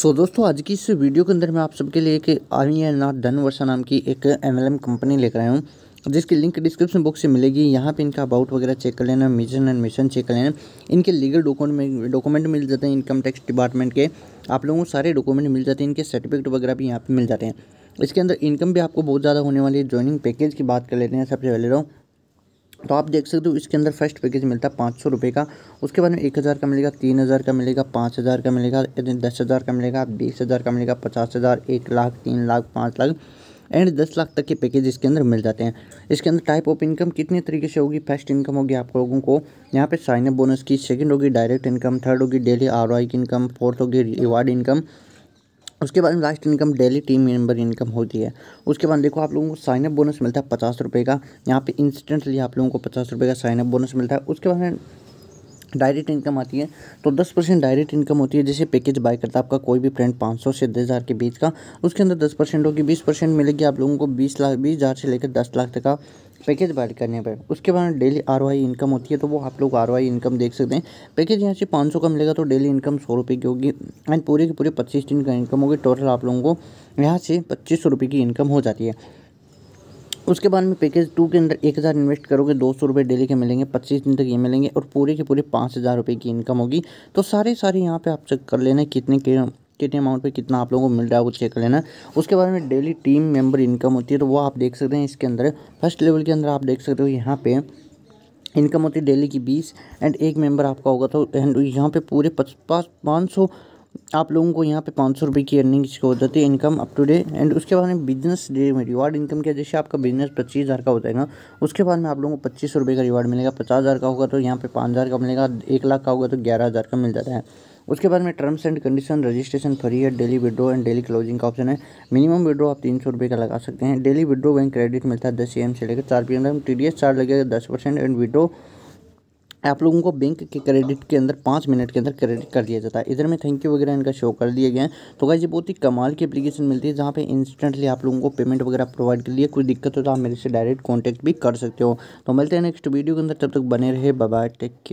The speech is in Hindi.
सो so, दोस्तों आज की इस वीडियो के अंदर मैं आप सबके लिए एक army and not done Varsha नाम की एक एम कंपनी लेकर आया हूँ जिसकी लिंक डिस्क्रिप्शन बॉक्स से मिलेगी यहाँ पे इनका अबाउट वगैरह चेक कर लेना मिशन एंड मिशन चेक कर लेना इनके लीगल डॉक्यूमेंट डॉक्यूमेंट मिल जाते हैं इनकम टैक्स डिपार्टमेंट के आप लोगों को सारे डॉक्यूमेंट मिल जाते हैं इनके सर्टिफिकेट वगैरह भी यहाँ पर मिल जाते हैं इसके अंदर इनकम भी आपको बहुत ज़्यादा होने वाली है ज्वाइनिंग पैकेज की बात कर लेते हैं सबसे पहले रहो तो तो आप देख सकते हो इसके अंदर फर्स्ट पैकेज मिलता है पाँच सौ रुपये का उसके बाद में एक हज़ार का मिलेगा तीन हज़ार का मिलेगा पाँच हज़ार का मिलेगा दस हज़ार का मिलेगा बीस हज़ार का मिलेगा पचास हज़ार एक लाख तीन लाख पाँच लाख एंड दस लाख तक के पैकेज इसके अंदर मिल जाते हैं इसके अंदर टाइप ऑफ इनकम कितने तरीके से होगी फर्स्ट इनकम होगी आप लोगों को यहाँ पे साइन बोनस की सेकंड होगी डायरेक्ट इनकम थर्ड होगी डेली आर की इनकम फोर्थ होगी रिवार्ड इनकम उसके बाद last income daily team member income होती है उसके बाद देखो आप लोगों को साइनअप बोनस मिलता है पचास रुपये का यहाँ पे इंस्टेंटली आप लोगों को पचास रुपये का साइनअप बोनस मिलता है उसके बाद में डायरेक्ट इनकम आती है तो 10 परसेंट डायरेक्ट इनकम होती है जैसे पैकेज बाय करता है आपका कोई भी फ्रेंड 500 से 10000 के बीच का उसके अंदर 10 परसेंट होगी 20 परसेंट मिलेगी आप लोगों को 20 लाख बीस हज़ार से लेकर 10 लाख तक का पैकेज बाय करने पर उसके बाद डेली आर इनकम होती है तो वो आप लोग आर इनकम देख सकते हैं पैकेज यहाँ से पाँच का मिलेगा तो डेली इनकम सौ रुपये की होगी एंड पूरे की पूरे पच्चीस दिन का इनकम होगी टोटल आप लोगों को यहाँ से पच्चीस सौ रुपये की इनकम हो जाती है उसके बाद में पैकेज टू के अंदर एक हज़ार इन्वेस्ट करोगे दो सौ रुपये डेली के मिलेंगे पच्चीस दिन तक ये मिलेंगे और पूरे के पूरे पाँच हज़ार रुपये की इनकम होगी तो सारे सारे यहाँ पे आप चेक कर लेना कितने के कितने अमाउंट पे कितना आप लोगों को मिल रहा है वो चेक कर लेना उसके बाद में डेली टीम मेम्बर इनकम होती है तो वो आप देख सकते हैं इसके अंदर फर्स्ट लेवल के अंदर आप देख सकते हो यहाँ पर इनकम होती है डेली की बीस एंड एक मेम्बर आपका होगा तो एंड यहाँ पर पूरे पच पाँच पाँच सौ आप लोगों को यहाँ पे पाँच सौ रुपये की अर्निंग इसको हो जाती है income up to day and उसके बाद में बिजनेस डे में रिवार्ड इनकम क्या जैसे आपका बिजनेस पच्चीस हज़ार का हो जाएगा उसके बाद में आप लोगों को पच्चीस सौ रुपये का रिवार्ड मिलेगा पचास हज़ार का होगा तो यहाँ पे पाँच हज़ार का मिलेगा एक लाख का होगा तो ग्यारह हज़ार का मिल जाता है उसके बाद में terms and condition registration free है daily withdraw and daily closing का ऑप्शन है मिनिमम विड्रो आप तीन सौ रुपये का लगा सकते हैं डेली विड्रो बैंक क्रेडिट मिलता है दस ए एम से लेकर चार पी एम टी डी एस चार्ज लगेगा दस परसेंट एंड विड्रो आप लोगों को बैंक के क्रेडिट के अंदर पाँच मिनट के अंदर क्रेडिट कर दिया जाता है इधर में थैंक यू वगैरह इनका शो कर दिया गया है तो गाइज ये बहुत ही कमाल की एप्लीकेशन मिलती है जहाँ पे इंस्टेंटली आप लोगों को पेमेंट वगैरह प्रोवाइड कर लिए कोई दिक्कत हो तो आप मेरे से डायरेक्ट कॉन्टैक्ट भी कर सकते हो तो मिलते हैं नेक्स्ट वीडियो के अंदर तब तक बने रहे बाय टेक